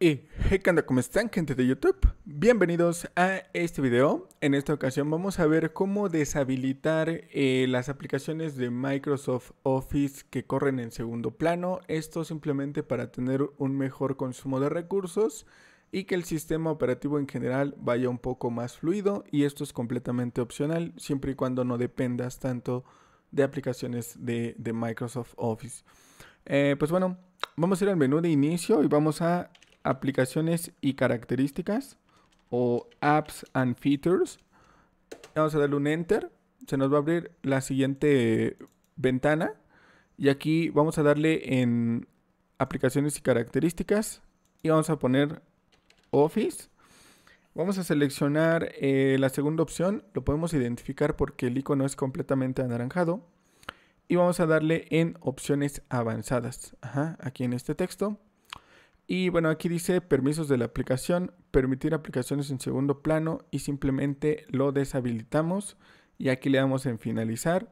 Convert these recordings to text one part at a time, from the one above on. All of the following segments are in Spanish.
Y hey, ¿cómo están gente de YouTube? Bienvenidos a este video. En esta ocasión vamos a ver cómo deshabilitar eh, las aplicaciones de Microsoft Office que corren en segundo plano. Esto simplemente para tener un mejor consumo de recursos y que el sistema operativo en general vaya un poco más fluido y esto es completamente opcional siempre y cuando no dependas tanto de aplicaciones de, Microsoft Office. Eh, pues bueno, vamos a ir al menú de inicio y vamos a aplicaciones y características o apps and features. Vamos a darle un enter. Se nos va a abrir la siguiente ventana. Y aquí vamos a darle en aplicaciones y características. Y vamos a poner Office. Vamos a seleccionar eh, la segunda opción. Lo podemos identificar porque el icono es completamente anaranjado. Y vamos a darle en opciones avanzadas. Ajá, aquí en este texto. Y bueno, aquí dice permisos de la aplicación, permitir aplicaciones en segundo plano y simplemente lo deshabilitamos y aquí le damos en finalizar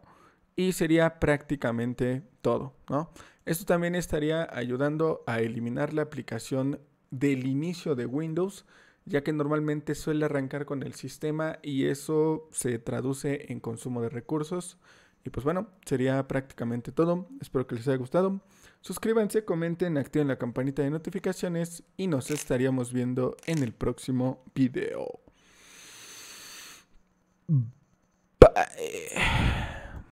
y sería prácticamente todo, ¿no? Esto también estaría ayudando a eliminar la aplicación del inicio de Windows, ya que normalmente suele arrancar con el sistema y eso se traduce en consumo de recursos y pues bueno, sería prácticamente todo. Espero que les haya gustado. Suscríbanse, comenten, activen la campanita de notificaciones y nos estaríamos viendo en el próximo video.